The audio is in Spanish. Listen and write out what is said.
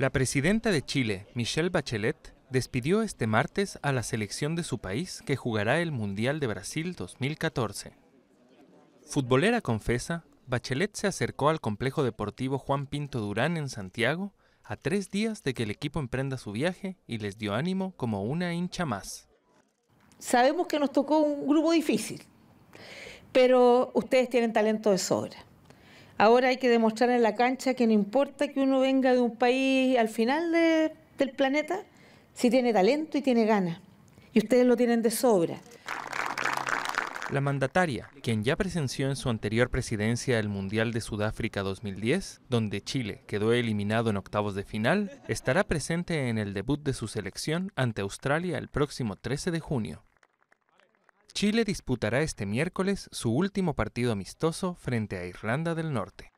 La presidenta de Chile, Michelle Bachelet, despidió este martes a la selección de su país que jugará el Mundial de Brasil 2014. Futbolera confesa, Bachelet se acercó al complejo deportivo Juan Pinto Durán en Santiago a tres días de que el equipo emprenda su viaje y les dio ánimo como una hincha más. Sabemos que nos tocó un grupo difícil, pero ustedes tienen talento de sobra. Ahora hay que demostrar en la cancha que no importa que uno venga de un país al final del planeta, si tiene talento y tiene ganas. Y ustedes lo tienen de sobra. La mandataria, quien ya presenció en su anterior presidencia el Mundial de Sudáfrica 2010, donde Chile quedó eliminado en octavos de final, estará presente en el debut de su selección ante Australia el próximo 13 de junio. Chile disputará este miércoles su último partido amistoso frente a Irlanda del Norte.